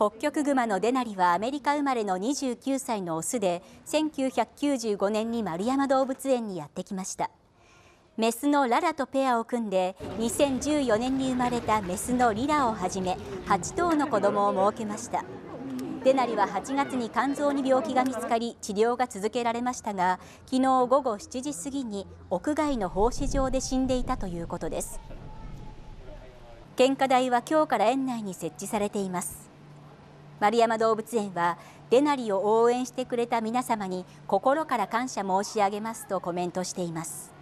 ホッキョクグマのデナリはアメリカ生まれの29歳のオスで1995年に丸山動物園にやってきましたメスのララとペアを組んで2014年に生まれたメスのリラをはじめ8頭の子供を設けましたデナリは8月に肝臓に病気が見つかり治療が続けられましたが昨日午後7時過ぎに屋外の放飼場で死んでいたということです献花台は今日から園内に設置されています丸山動物園はデナリを応援してくれた皆様に心から感謝申し上げますとコメントしています